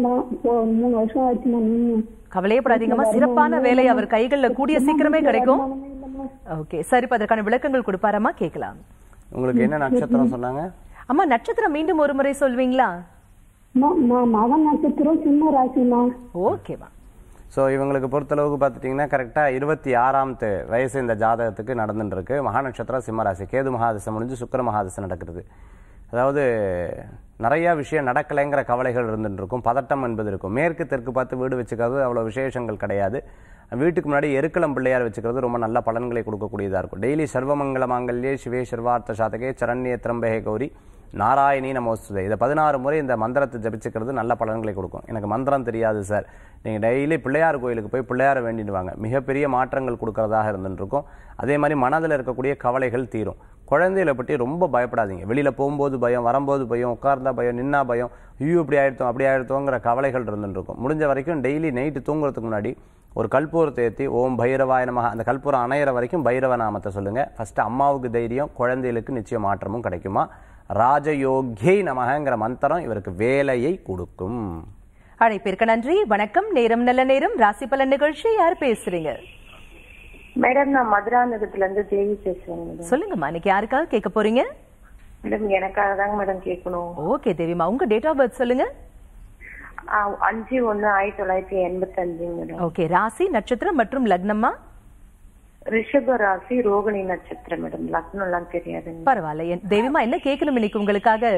மூணு வருஷம் சிறப்பான வேலை அவர் கைகள்ல கூடிய சீக்கிரமே கிடைக்கும் ஓகே அதற்கான விளக்கங்கள் கொடுப்பாரம்மா கேக்கலாம் உங்களுக்கு என்ன நட்சத்திரம் சொன்னாங்க அம்மா நட்சத்திரம் மீண்டும் ஒரு முறை சொல்வீங்களா மகன் நட்சத்திரம் சிம்ம ராசிமா ஓகேவா ஸோ இவங்களுக்கு பொறுத்தளவுக்கு பார்த்துட்டிங்கன்னா கரெக்டாக இருபத்தி ஆறாம் வயசு இந்த ஜாதகத்துக்கு நடந்துட்டுருக்கு மகாநட்சத்திரம் சிம்மராசி கேது மகாதசம் முடிஞ்சு சுக்கர மகாதசம் நடக்கிறது அதாவது நிறையா விஷயம் நடக்கலைங்கிற கவலைகள் இருந்துட்டுருக்கும் பதட்டம் என்பது இருக்கும் மேற்கு தெற்கு பார்த்து வீடு வச்சுக்கிறது அவ்வளோ விசேஷங்கள் கிடையாது வீட்டுக்கு முன்னாடி எருக்கலம் பிள்ளையார் வச்சுக்கிறது ரொம்ப நல்ல பலன்களை கொடுக்கக்கூடியதாக இருக்கும் டெய்லி சர்வமங்கல மாங்கல்யே சிவே சர்வார்த்த சாதகே சரண்ய திரம்பகே கௌரி நாராயணி நமோஸ்துதை இதை பதினாறு முறை இந்த மந்திரத்தை ஜபிச்சுக்கிறது நல்ல பலன்களை கொடுக்கும் எனக்கு மந்திரம் தெரியாது சார் நீங்கள் டெய்லி பிள்ளையார் கோயிலுக்கு போய் பிள்ளையாரை வேண்டிடுவாங்க மிகப்பெரிய மாற்றங்கள் கொடுக்கறதாக இருந்துருக்கும் அதே மாதிரி மனதில் இருக்கக்கூடிய கவலைகள் தீரும் குழந்தைகளை பற்றி ரொம்ப பயப்படாதீங்க வெளியில் போகும்போது பயம் வரும்போது பயம் உட்கார்ந்தா பயம் நின்னா பயம் ஐயோ இப்படி ஆகிடுத்தோம் அப்படி ஆகிடுத்தோங்கிற கவலைகள் இருந்துருக்கும் முடிஞ்ச வரைக்கும் டெய்லி நைட்டு தூங்குறதுக்கு முன்னாடி ஒரு கல்பூரத்தை ஏற்றி ஓம் பைரவாய நம அந்த கல்பூரம் அணையிற வரைக்கும் பைரவ நாமத்தை சொல்லுங்கள் ஃபஸ்ட்டு அம்மாவுக்கு தைரியம் குழந்தைகளுக்கு நிச்சயம் மாற்றமும் கிடைக்குமா ராஜயோகியை நமகங்கிற மந்திரம் இவருக்கு வேலையை கொடுக்கும் அழைப்பிற்கு நன்றி வணக்கம் நேரம் நல்ல நேரம் ராசி பலன் நிகழ்ச்சி யார் பேசுறீங்க மேடம் நான் மதுரா நகரத்துல இருந்து தேவி பேசுறேன் சொல்லுங்கம்மா இன்னைக்கு யாருக்காக கேட்க போறீங்க மேடம் எனக்காக தாங்க மேடம் கேட்கணும் ஓகே தேவிமா உங்க டேட் ஆஃப் பர்த் சொல்லுங்க அஞ்சு ஒன்னு ஆயிரத்தி தொள்ளாயிரத்தி எண்பத்தி அஞ்சு மேடம் ஓகே ராசி நட்சத்திரம் மற்றும் லக்னம்மா ரிஷப ராசி ரோகிணி நட்சத்திரம் மேடம் லக்னம் எல்லாம் தெரியாது பரவாயில்ல தேவிமா என்ன கேட்கணும் இன்னைக்கு உங்களுக்காக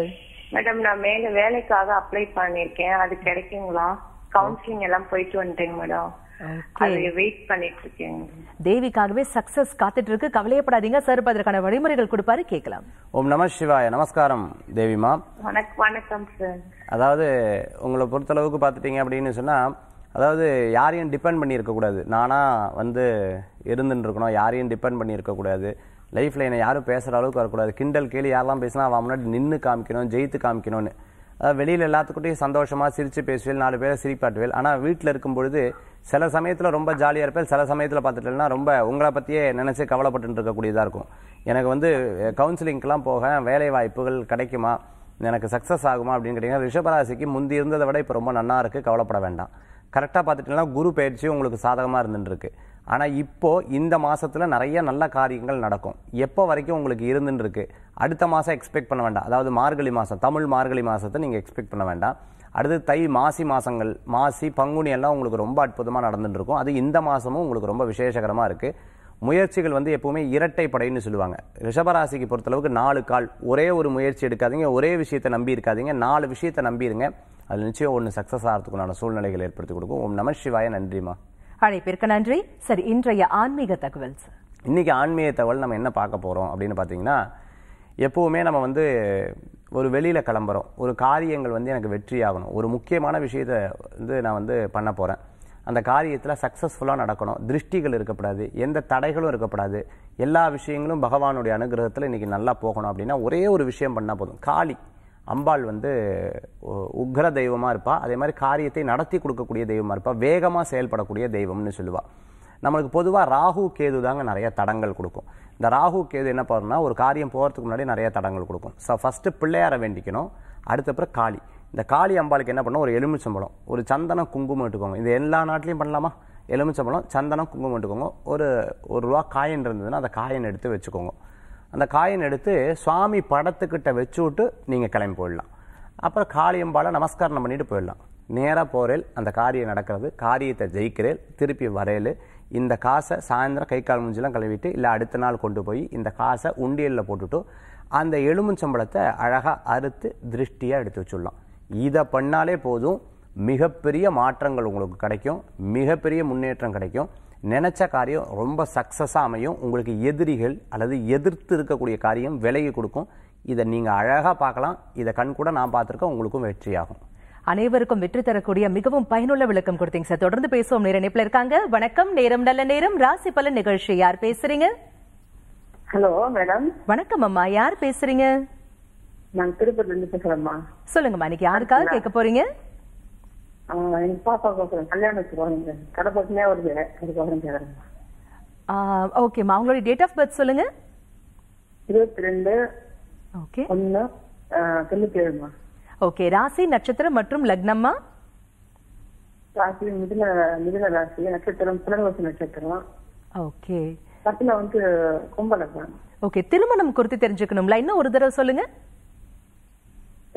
மேடம் நான் மேல வேலைக்காக அப்ளை பண்ணிருக்கேன் அது கிடைக்குங்களா கவுன்சிலிங் எல்லாம் போயிட்டு வந்துட்டேங்க மேடம் வெயிட் பண்ணிட்டு இருக்கேன் தேவிக்காகவே சக்சஸ் காத்துட்டு இருக்கு கவலையப்படாதீங்க சார் அதற்கான வழிமுறைகள் கொடுப்பாரு கேட்கலாம் ஓம் நம சிவாய நமஸ்காரம் தேவிமா வணக்கம் சார் அதாவது உங்களை பொறுத்தளவுக்கு பார்த்துட்டீங்க அப்படின்னு சொன்னால் அதாவது யாரையும் டிபெண்ட் பண்ணியிருக்கக்கூடாது நானா வந்து இருந்துன்னு இருக்கணும் யாரையும் டிபெண்ட் பண்ணியிருக்கக்கூடாது லைஃப்பில் என்னை யாரும் பேசுற அளவுக்கு வரக்கூடாது கிண்டல் கேலி யாரெல்லாம் பேசினா அவன் முன்னாடி நின்று காமிக்கணும் ஜெயித்து காமிக்கணும்னு வெளியில் எல்லாத்துக்கிட்டையும் சந்தோஷமாக சிரித்து பேசுவேல் நாலு பேரை சிரிப்பாட்டுவேல் ஆனால் வீட்டில் இருக்கும் பொழுது சில சமயத்தில் ரொம்ப ஜாலியாக இருப்பேன் சில சமயத்தில் பார்த்துட்டேன்னா ரொம்ப உங்களை பற்றியே நினச்சி கவலைப்பட்டு இருக்கக்கூடியதாக இருக்கும் எனக்கு வந்து கவுன்சிலிங்க்கெலாம் போக வேலை வாய்ப்புகள் கிடைக்குமா எனக்கு சக்ஸஸ் ஆகுமா அப்படின்னு கேட்டிங்கன்னா ரிஷபராசிக்கு முந்தி இருந்ததை விட இப்போ ரொம்ப நன்னா இருக்குது கவலைப்பட வேண்டாம் கரெக்டாக பார்த்துட்டிங்கன்னா குரு பயிற்சி உங்களுக்கு சாதகமாக இருந்துட்டுருக்கு ஆனால் இப்போது இந்த மாதத்தில் நிறைய நல்ல காரியங்கள் நடக்கும் எப்போ வரைக்கும் உங்களுக்கு இருந்துன்னு அடுத்த மாதம் எக்ஸ்பெக்ட் பண்ண வேண்டாம் அதாவது மார்கழி மாதம் தமிழ் மார்கழி மாதத்தை நீங்கள் எக்ஸ்பெக்ட் பண்ண வேண்டாம் அடுத்து தை மாசி மாதங்கள் மாசி பங்குனி எல்லாம் உங்களுக்கு ரொம்ப அற்புதமாக நடந்துட்டுருக்கும் இருக்கும் அது இந்த மாதமும் உங்களுக்கு ரொம்ப விசேஷகரமாக இருக்குது முயற்சிகள் வந்து எப்பவுமே இரட்டை படைன்னு சொல்லுவாங்க ரிஷபராசிக்கு பொறுத்தளவுக்கு நாலு கால் ஒரே ஒரு முயற்சி எடுக்காதீங்க ஒரே விஷயத்தை நம்பி இருக்காதீங்க நாலு விஷயத்தை நம்பிடுங்க அது நிச்சயம் ஒன்று சக்ஸஸ் ஆகிறதுக்குண்டான சூழ்நிலைகள் ஏற்படுத்தி கொடுக்கும் ஓம் நம சிவாய நன்றிமா அழைப்பிற்கு நன்றி சரி இன்றைய ஆன்மீக தகவல் சார் இன்றைக்கி ஆன்மீக தகவல் நம்ம என்ன பார்க்க போகிறோம் அப்படின்னு பார்த்தீங்கன்னா எப்போவுமே நம்ம வந்து ஒரு வெளியில் கிளம்புறோம் ஒரு காரியங்கள் வந்து எனக்கு வெற்றி ஆகணும் ஒரு முக்கியமான விஷயத்தை வந்து நான் வந்து பண்ண போகிறேன் அந்த காரியத்தில் சக்ஸஸ்ஃபுல்லாக நடக்கணும் திருஷ்டிகள் இருக்கக்கூடாது எந்த தடைகளும் இருக்கக்கூடாது எல்லா விஷயங்களும் பகவானுடைய அனுகிரகத்தில் இன்றைக்கி நல்லா போகணும் அப்படின்னா ஒரே ஒரு விஷயம் பண்ணால் போதும் காளி அம்பாள் வந்து உக்ர தெய்வமாக இருப்பாள் அதே மாதிரி காரியத்தை நடத்தி கொடுக்கக்கூடிய தெய்வமாக இருப்பாள் வேகமாக செயல்படக்கூடிய தெய்வம்னு சொல்லுவாள் நம்மளுக்கு பொதுவாக ராகு கேது தாங்க நிறைய தடங்கள் கொடுக்கும் இந்த ராகு கேது என்ன பண்ணுறோம்னா ஒரு காரியம் போகிறதுக்கு முன்னாடி நிறைய தடங்கள் கொடுக்கும் ஸோ ஃபஸ்ட்டு பிள்ளையாரை வேண்டிக்கணும் அடுத்தப்புறம் காளி இந்த காளி அம்பாளுக்கு என்ன பண்ணும் ஒரு எலுமிச்சம்பழம் ஒரு சந்தனம் குங்குமம் எடுத்துக்கோங்க இது எல்லா நாட்டிலையும் பண்ணலாமா எலுமிச்சம்பழம் சந்தனம் குங்குமம் எடுத்துக்கோங்க ஒரு ஒரு ரூபா காயின் இருந்ததுன்னா அந்த காயின் எடுத்து வச்சுக்கோங்க அந்த காயின் எடுத்து சுவாமி படத்துக்கிட்ட வச்சு விட்டு நீங்கள் கிளம்பி போயிடலாம் அப்புறம் காளியம்பாலை நமஸ்காரம் பண்ணிட்டு போயிடலாம் நேராக போகிறேல் அந்த காரியம் நடக்கிறது காரியத்தை ஜெயிக்கிறேன் திருப்பி வரையல் இந்த காசை சாயந்தரம் கை கால் மூஞ்சிலாம் கழுவிட்டு இல்லை அடுத்த நாள் கொண்டு போய் இந்த காசை உண்டியலில் போட்டுவிட்டு அந்த எலுமிச்சம்பளத்தை அழகாக அறுத்து திருஷ்டியாக எடுத்து வச்சுடலாம் இதை பண்ணாலே போதும் மிகப்பெரிய மாற்றங்கள் உங்களுக்கு கிடைக்கும் மிகப்பெரிய முன்னேற்றம் கிடைக்கும் நினச்ச காரியம் ரொம்ப சக்ஸஸாக அமையும் உங்களுக்கு எதிரிகள் அல்லது எதிர்த்து இருக்கக்கூடிய காரியம் விலகி கொடுக்கும் இதை நீங்கள் அழகாக பார்க்கலாம் இதை கண் கூட நான் பார்த்துருக்கேன் உங்களுக்கும் வெற்றியாகும் அனைவருக்கும் வெற்றி தரக்கூடிய மிகவும் பயனுள்ள விளக்கம் கொடுத்தீங்க சார் தொடர்ந்து பேசுவோம் நேர இப்ப இருக்காங்க வணக்கம் நேரம் நல்ல நேரம் ராசி பலன் நிகழ்ச்சி யார் பேசுறீங்க ஹலோ மேடம் வணக்கம் அம்மா யார் பேசுறீங்க நான் திருப்பூர்ல இருந்து சொல்லுங்கம்மா இன்னைக்கு யாருக்காக கேட்க போறீங்க ஓகேம்மா டேட் ஆஃப் பர்த் சொல்லுங்க ஓகே ஓகே ராசி நட்சத்திரம் மற்றும் லக்னம்மா ராசி மிதுன மிதுன ராசி நட்சத்திரம் புலன்வசி நட்சத்திரம் ஓகே பத்துல வந்து கும்ப ஓகே திருமணம் குறித்து தெரிஞ்சுக்கணும்ல இன்னும் ஒரு தடவை சொல்லுங்க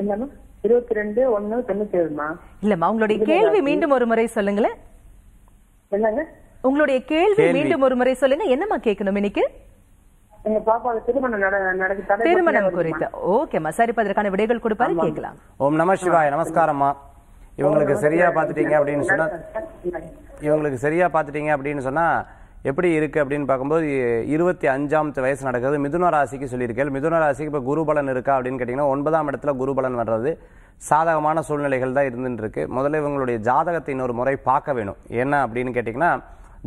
என்னம்மா இருபத்தி ரெண்டு ஒன்னு தொண்ணூத்தி ஏழுமா இல்லம்மா உங்களுடைய கேள்வி மீண்டும் ஒரு முறை சொல்லுங்களேன் என்னங்க உங்களுடைய கேள்வி மீண்டும் ஒரு முறை சொல்லுங்க என்னம்மா கேட்கணும் இன்னைக்கு திருமணம் குறித்து ஓகேம்மா சரிப்பா அதற்கான விடைகள் கொடுப்பாரு கேட்கலாம் ஓம் நம சிவாய் இவங்களுக்கு சரியா பாத்துட்டீங்க அப்படின்னு சொன்னா இவங்களுக்கு சரியா பாத்துட்டீங்க அப்படின்னு சொன்னா எப்படி இருக்குது அப்படின்னு பார்க்கும்போது இருபத்தி அஞ்சாம் வயசு நடக்கிறது மிதுன ராசிக்கு சொல்லியிருக்கேன் மிதுன ராசிக்கு இப்போ குரு பலன் இருக்கா அப்படின்னு கேட்டிங்கன்னா ஒன்பதாம் இடத்துல குரு பலன் வர்றது சாதகமான சூழ்நிலைகள் தான் இருக்கு முதல்ல இவங்களுடைய ஜாதகத்தை இன்னொரு முறை பார்க்க வேணும் என்ன அப்படின்னு கேட்டிங்கன்னா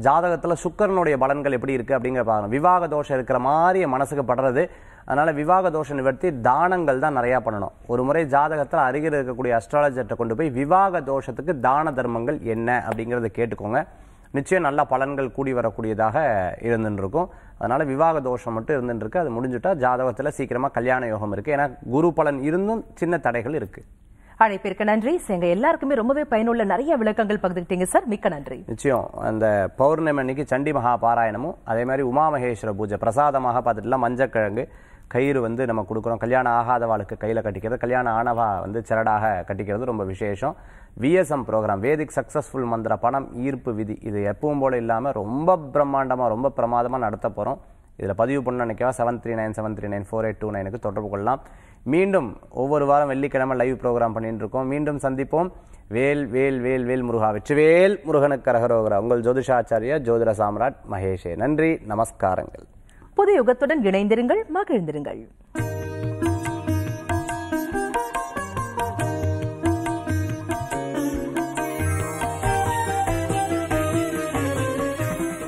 ஜாதகத்தில் சுக்கரனுடைய பலன்கள் எப்படி இருக்குது அப்படிங்கிற பார்க்கணும் விவாக தோஷம் இருக்கிற மாதிரி மனசுக்கு படுறது அதனால் விவாக தோஷம் நிவர்த்தி தானங்கள் தான் நிறையா பண்ணணும் ஒரு முறை ஜாதகத்தில் அருகில் இருக்கக்கூடிய அஸ்ட்ராலஜர்கிட்ட கொண்டு போய் விவாக தோஷத்துக்கு தான தர்மங்கள் என்ன அப்படிங்கிறத கேட்டுக்கோங்க நிச்சயம் நல்ல பலன்கள் கூடி வரக்கூடியதாக இருந்துருக்கும் அதனால் விவாக தோஷம் மட்டும் இருந்துருக்கு அது முடிஞ்சுட்டா ஜாதகத்தில் சீக்கிரமாக கல்யாண யோகம் இருக்குது ஏன்னா குரு பலன் இருந்தும் சின்ன தடைகள் இருக்குது அழைப்பிற்கு நன்றி எங்க எல்லாருக்குமே ரொம்பவே பயனுள்ள நிறைய விளக்கங்கள் பகிர்ந்துட்டீங்க சார் மிக்க நன்றி நிச்சயம் அந்த பௌர்ணமி அன்னைக்கு சண்டி மகா பாராயணமும் அதே மாதிரி உமாமகேஸ்வர பூஜை பிரசாதமாக பார்த்துட்டுலாம் மஞ்சக்கிழங்கு கயிறு வந்து நம்ம கொடுக்குறோம் கல்யாணம் ஆகாதவாளுக்கு கையில் கட்டிக்கிறது கல்யாணம் ஆனவா வந்து சரடாக கட்டிக்கிறது ரொம்ப விசேஷம் விஎஸ்எம் ப்ரோக்ராம் வேதிக் சக்ஸஸ்ஃபுல் மந்திர பணம் ஈர்ப்பு விதி இது எப்பவும் போல் இல்லாமல் ரொம்ப பிரம்மாண்டமாக ரொம்ப பிரமாதமாக நடத்த போகிறோம் இதில் பதிவு பண்ண நினைக்கவா seven three nine seven three nine four eight two நைனுக்கு தொடர்பு கொள்ளலாம் மீண்டும் ஒவ்வொரு வாரம் வெள்ளிக்கிழமை லைவ் ப்ரோக்ராம் பண்ணிட்டு இருக்கோம் மீண்டும் சந்திப்போம் வேல் வேல் வேல் வேல் முருகா வெற்றிவேல் முருகனுக்கு கரகரோகரா உங்கள் ஜோதிஷாச்சாரியா ஜோதிட சாம்ராட் மகேஷே நன்றி நமஸ்காரங்கள் புது யுகத்துடன் இணைந்திருங்கள் மகிழ்ந்திருங்கள்